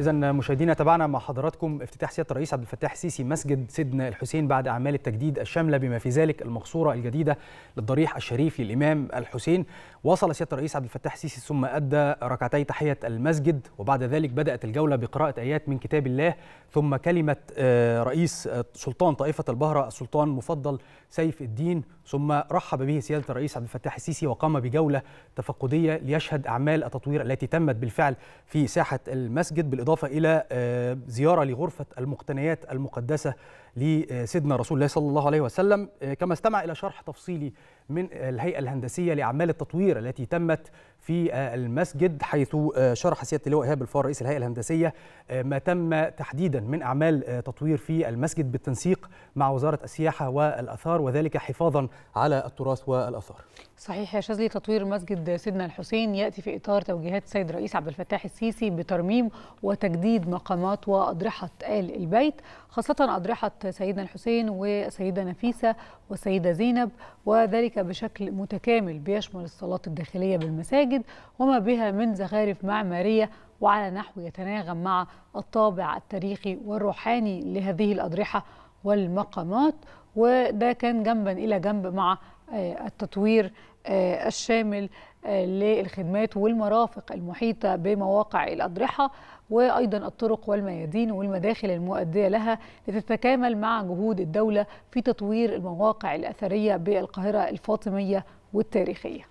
إذا مشاهدينا تابعنا مع حضراتكم افتتاح سيادة الرئيس عبد الفتاح السيسي مسجد سيدنا الحسين بعد أعمال التجديد الشاملة بما في ذلك المقصورة الجديدة للضريح الشريف للإمام الحسين وصل سيادة الرئيس عبد الفتاح السيسي ثم أدى ركعتي تحية المسجد وبعد ذلك بدأت الجولة بقراءة آيات من كتاب الله ثم كلمة آه، رئيس آه، سلطان طائفة البهرة السلطان مفضل سيف الدين ثم رحب به سيادة الرئيس عبد الفتاح السيسي وقام بجولة تفقدية ليشهد أعمال التطوير التي تمت بالفعل في ساحة المسجد بالإضافة إلى آه، زيارة لغرفة المقتنيات المقدسة لسيدنا رسول الله صلى الله عليه وسلم آه، كما استمع إلى شرح تفصيلي من الهيئة الهندسية لأعمال التطوير التي تمت في آه، المسجد حيث آه، شرح سيادة اللواء إيهاب الفار رئيس الهيئة الهندسية آه، ما تم تحديدا من أعمال تطوير في المسجد بالتنسيق مع وزارة السياحة والأثار وذلك حفاظا على التراث والأثار صحيح يا شاذلي تطوير مسجد سيدنا الحسين يأتي في إطار توجيهات السيد الرئيس عبد الفتاح السيسي بترميم وتجديد مقامات وأضرحة آل البيت خاصة أضرحة سيدنا الحسين والسيدة نفيسة والسيدة زينب وذلك ذلك بشكل متكامل بيشمل الصلاه الداخلية بالمساجد وما بها من زخارف معمارية وعلى نحو يتناغم مع الطابع التاريخي والروحاني لهذه الأضرحة والمقامات وده كان جنبا إلى جنب مع آه، التطوير آه، الشامل آه، للخدمات والمرافق المحيطة بمواقع الأضرحة وأيضا الطرق والميادين والمداخل المؤدية لها لتتكامل مع جهود الدولة في تطوير المواقع الأثرية بالقاهرة الفاطمية والتاريخية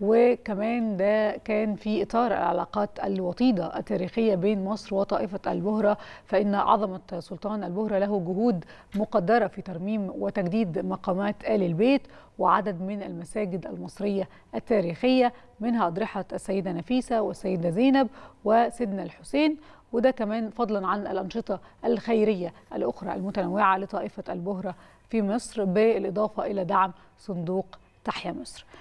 وكمان ده كان في إطار العلاقات الوطيدة التاريخية بين مصر وطائفة البهرة فإن عظمة سلطان البهرة له جهود مقدرة في ترميم وتجديد مقامات آل البيت وعدد من المساجد المصرية التاريخية منها أضرحة السيدة نفيسة والسيدة زينب وسيدنا الحسين وده كمان فضلا عن الأنشطة الخيرية الأخرى المتنوعة لطائفة البهرة في مصر بالإضافة إلى دعم صندوق تحيا مصر